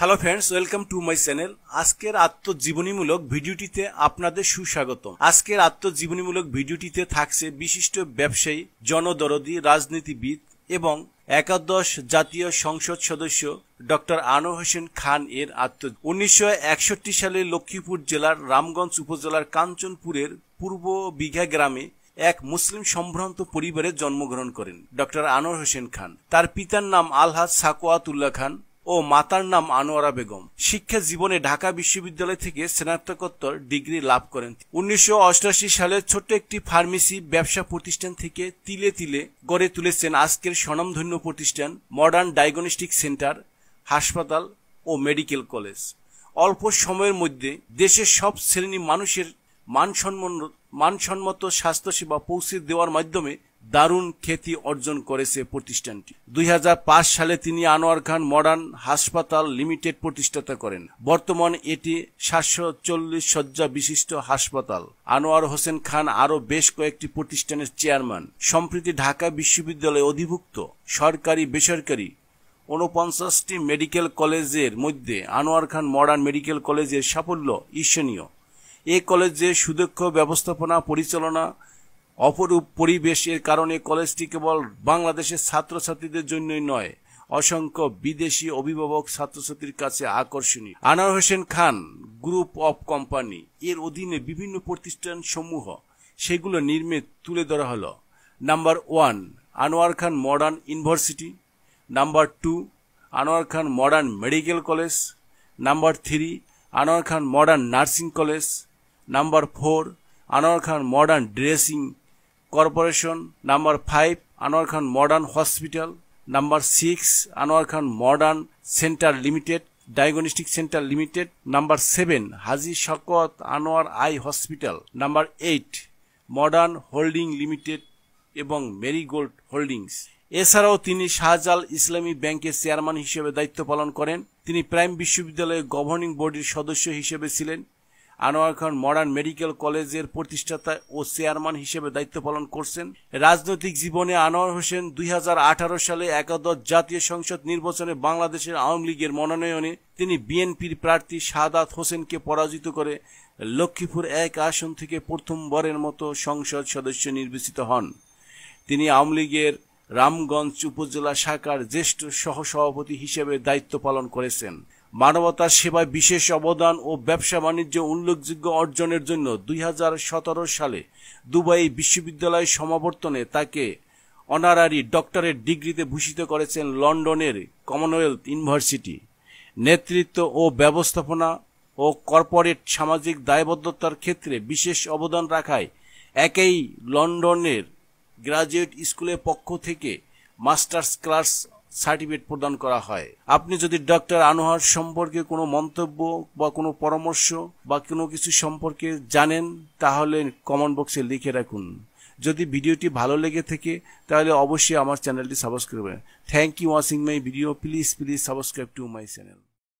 hello friends welcome to my channel আজকের আত্মজীবনীমূলক ভিডিওটিতে আপনাদের সুস্বাগতম আজকের আত্মজীবনীমূলক ভিডিওটিতে থাকছে বিশিষ্ট ব্যবসায়ী জনদরদি রাজনীতিবিদ এবং একাদশ জাতীয় সংসদ সদস্য ডক্টর আনোয়ার হোসেন খান এর আত্ম উনিশশো সালে লক্ষ্মীপুর জেলার রামগঞ্জ উপজেলার কাঞ্চনপুরের পূর্ব বিঘা গ্রামে এক মুসলিম সম্ভ্রান্ত পরিবারে জন্মগ্রহণ করেন ডক্টর আনোয়ার হোসেন খান তার পিতার নাম আলহাজ সাকোয়াতুল্লাহ খান ও মাতার নাম আনোয়ারা বেগম শিক্ষা জীবনে ঢাকা বিশ্ববিদ্যালয় থেকে স্নাতকোত্তর ডিগ্রি লাভ করেন উনিশশো সালে ছোট্ট একটি ফার্মেসি ব্যবসা প্রতিষ্ঠান থেকে তিলে তিলে গড়ে তুলেছেন আজকের স্বনামধন্য প্রতিষ্ঠান মডার্ন ডায়াগনস্টিক সেন্টার হাসপাতাল ও মেডিকেল কলেজ অল্প সময়ের মধ্যে দেশের সব শ্রেণী মানুষের মানসম্মত মানসম্মত স্বাস্থ্যসেবা পৌঁছে দেওয়ার মাধ্যমে দারুণ খ্যাতি অর্জন করেছে প্রতিষ্ঠানটি দুই সালে তিনি আনোয়ার খান মডার্ন হাসপাতাল লিমিটেড প্রতিষ্ঠাতা করেন বর্তমান এটি সাতশো চল্লিশ শয্যা বিশিষ্ট হাসপাতাল আনোয়ার হোসেন খান আরও বেশ কয়েকটি প্রতিষ্ঠানের চেয়ারম্যান সম্প্রতি ঢাকা বিশ্ববিদ্যালয়ে অধিভুক্ত সরকারি বেসরকারি ঊনপঞ্চাশটি মেডিকেল কলেজের মধ্যে আনোয়ার খান মডার্ন মেডিকেল কলেজের সাফল্য ঈর্ষণীয় এ কলেজে সুদক্ষ ব্যবস্থাপনা পরিচালনা অপরূপ পরিবেশের কারণে কলেজটি কেবল বাংলাদেশের ছাত্রছাত্রীদের জন্যই নয় অসংখ্য বিদেশি অভিভাবক ছাত্রছাত্রীর কাছে আকর্ষণীয় Anwar Hossain Khan group of company এর অধীনে বিভিন্ন প্রতিষ্ঠান সমূহ সেগুলো নির্মে তুলে ধরা হলো number one Anwar Khan modern university number two Anwar Khan modern medical college number three Anwar Khan modern nursing college number four Anwar Khan modern dressing corporation number five Anwar Khan modern hospital number six Anwar Khan modern centre limited diagnostic centre limited number seven Haji Shawkat Anwar eye hospital number eight modern holding limited এবং marigold holdings এছাড়াও তিনি শাহজাল ইসলামী ব্যাংকের chairman হিসেবে দায়িত্ব পালন করেন তিনি প্রাইম বিশ্ববিদ্যালয়ের গভর্নিং বডির সদস্য হিসেবে ছিলেন আনোয়ার খান মডার্ন মেডিকেল কলেজের প্রতিষ্ঠাতা ও চেয়ারম্যান হিসেবে দায়িত্ব পালন করছেন রাজনৈতিক জীবনে আনোয়ার হোসেন দুই সালে একাদশ জাতীয় সংসদ নির্বাচনে বাংলাদেশের আওয়ামী লীগের মনোনয়নে তিনি বিএনপির প্রার্থী সাদাত হোসেনকে পরাজিত করে লক্ষ্মীপুর এক আসন থেকে প্রথমবারের মতো সংসদ সদস্য নির্বাচিত হন তিনি আওয়ামী লীগের রামগঞ্জ উপজেলা শাখার জ্যেষ্ঠ সহসভাপতি হিসেবে দায়িত্ব পালন করেছেন মানবতার সেবায় বিশেষ অবদান ও ব্যবসা বাণিজ্য উল্লেখযোগ্য অর্জনের জন্য দুই সালে দুবাই বিশ্ববিদ্যালয় সমাবর্তনে তাকে অনারারি ডক্টরেট ডিগ্রিতে ভূষিত করেছেন লন্ডনের কমনওয়েলথ ইউনিভার্সিটি নেতৃত্ব ও ব্যবস্থাপনা ও কর্পোরেট সামাজিক দায়বদ্ধতার ক্ষেত্রে বিশেষ অবদান রাখায় একেই লন্ডনের গ্রাজুয়েট স্কুলের পক্ষ থেকে মাস্টার্স ক্লাস সার্টিফিকেট প্রদান করা হয় আপনি যদি ডক্টর আনোয়ার সম্পর্কে কোনো মন্তব্য বা কোনো পরামর্শ বা কোনো কিছু সম্পর্কে জানেন তাহলে কমেন্ট বক্সে লিখে রাখুন যদি ভিডিওটি ভালো লেগে থাকে তাহলে অবশ্যই আমার চ্যানেলটি সাবস্ক্রাইব করবেন thank you watching my video please please subscribe to my channel